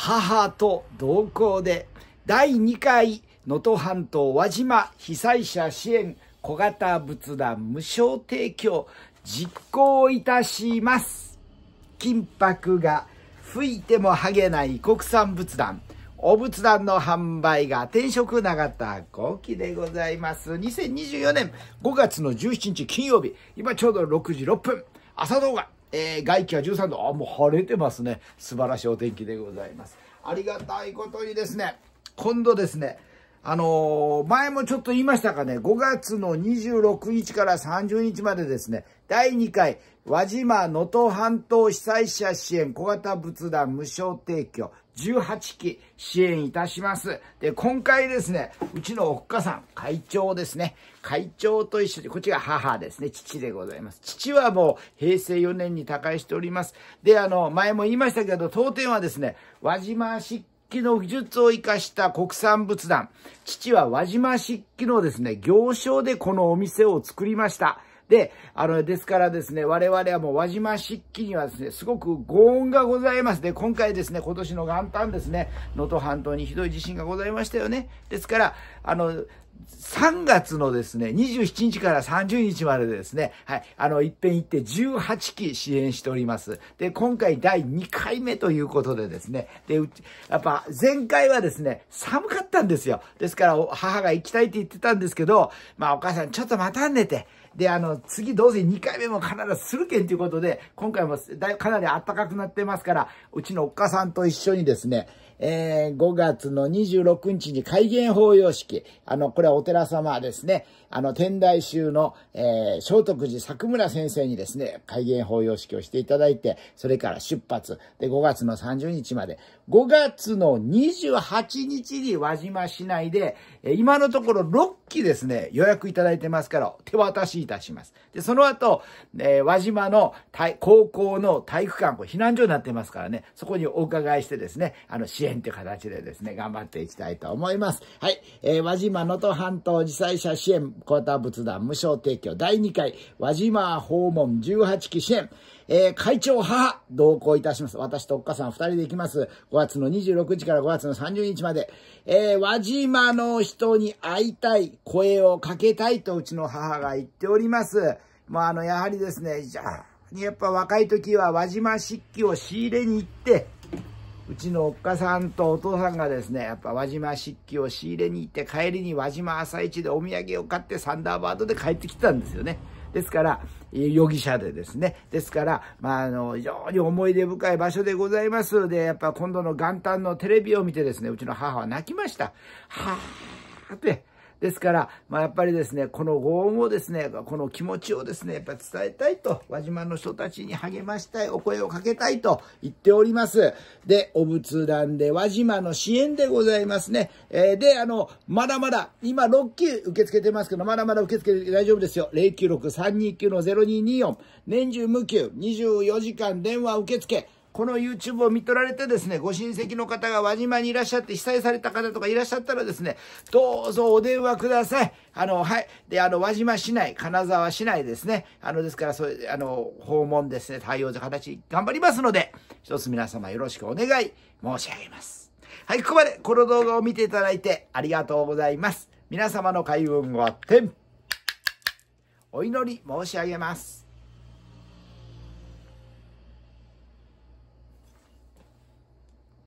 母と同行で第2回能登半島輪島被災者支援小型仏壇無償提供実行いたします金箔が吹いても剥げない国産仏壇お仏壇の販売が転職永田幸期でございます2024年5月の17日金曜日今ちょうど6時6分朝動画えー、外気は13度。あ、もう晴れてますね。素晴らしいお天気でございます。ありがたいことにですね、今度ですね、あのー、前もちょっと言いましたかね、5月の26日から30日までですね、第2回、輪島能登半島被災者支援小型仏壇無償提供18期支援いたします。で、今回ですね、うちのおっかさん、会長ですね。会長と一緒に、こっちが母ですね、父でございます。父はもう平成4年に他界しております。で、あの、前も言いましたけど、当店はですね、輪島漆器の技術を生かした国産仏壇。父は輪島漆器のですね、行商でこのお店を作りました。で、あの、ですからですね、我々はもう輪島漆器にはですね、すごくご恩がございます。で、今回ですね、今年の元旦ですね、能登半島にひどい地震がございましたよね。ですから、あの、3月のですね、27日から30日までですね、はい、あの、一遍行って18期支援しております。で、今回第2回目ということでですね、で、うち、やっぱ前回はですね、寒かったんですよ。ですから、母が行きたいって言ってたんですけど、まあ、お母さんちょっと待たんねて、で、あの、次どうせ2回目も必ずするけんということで、今回もだかなり暖かくなってますから、うちのおっかさんと一緒にですね、えー、5月の26日に改元法様式、あの、これお寺様ですね、あの、天台宗の、えー、聖徳寺佐久村先生にですね、改元法要式をしていただいて、それから出発、で、5月の30日まで、5月の28日に輪島市内で、え今のところ6機ですね、予約いただいてますから、手渡しいたします。で、その後、えー、輪島の高校の体育館、これ避難所になってますからね、そこにお伺いしてですね、あの、支援という形でですね、頑張っていきたいと思います。はい、えー、輪島の半島被災者支援小ー仏壇無償提供第2回輪島訪問18期支援、えー、会長母同行いたします。私とおっかさん2人で行きます。5月の26日から5月の30日まで、えー、輪島の人に会いたい、声をかけたいとうちの母が言っております。まあ、あの、やはりですね、じゃあ、やっぱ若い時は輪島漆器を仕入れに行って、うちのおっかさんとお父さんがですね、やっぱ輪島漆器を仕入れに行って、帰りに輪島朝市でお土産を買ってサンダーバードで帰ってきたんですよね。ですから、容疑者でですね。ですから、まあ、あの、非常に思い出深い場所でございます。で、やっぱ今度の元旦のテレビを見てですね、うちの母は泣きました。はぁーって。ですから、まあ、やっぱりですね、このご恩をですね、この気持ちをですね、やっぱ伝えたいと、輪島の人たちに励ましたい、お声をかけたいと言っております。で、お仏壇で輪島の支援でございますね。えー、で、あの、まだまだ、今6級受け付けてますけど、まだまだ受け付けて大丈夫ですよ。096-329-0224、年中無休、24時間電話受付。この YouTube を見とられてですね、ご親戚の方が輪島にいらっしゃって、被災された方とかいらっしゃったらですね、どうぞお電話ください。あの、はい。で、あの、輪島市内、金沢市内ですね。あの、ですから、そういう、あの、訪問ですね、対応の形、頑張りますので、一つ皆様よろしくお願い申し上げます。はい、ここまで、この動画を見ていただいてありがとうございます。皆様の開運を点。お祈り申し上げます。